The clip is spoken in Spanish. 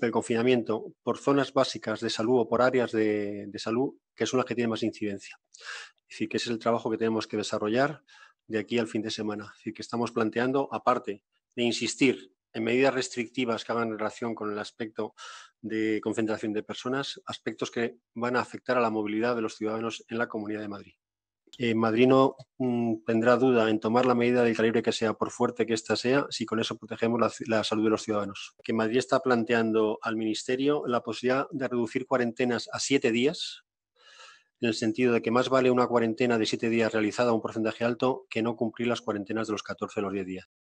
del confinamiento por zonas básicas de salud o por áreas de, salud que son las que tienen más incidencia. Es decir, que ese es el trabajo que tenemos que desarrollar de aquí al fin de semana. Es decir, que estamos planteando, aparte de insistir en medidas restrictivas que hagan relación con el aspecto de concentración de personas, aspectos que van a afectar a la movilidad de los ciudadanos en la Comunidad de Madrid. Eh, Madrid no mm, tendrá duda en tomar la medida del calibre que sea, por fuerte que ésta sea, si con eso protegemos la, salud de los ciudadanos. Que Madrid está planteando al Ministerio la posibilidad de reducir cuarentenas a siete días, en el sentido de que más vale una cuarentena de siete días realizada a un porcentaje alto que no cumplir las cuarentenas de los 14 o los 10 días.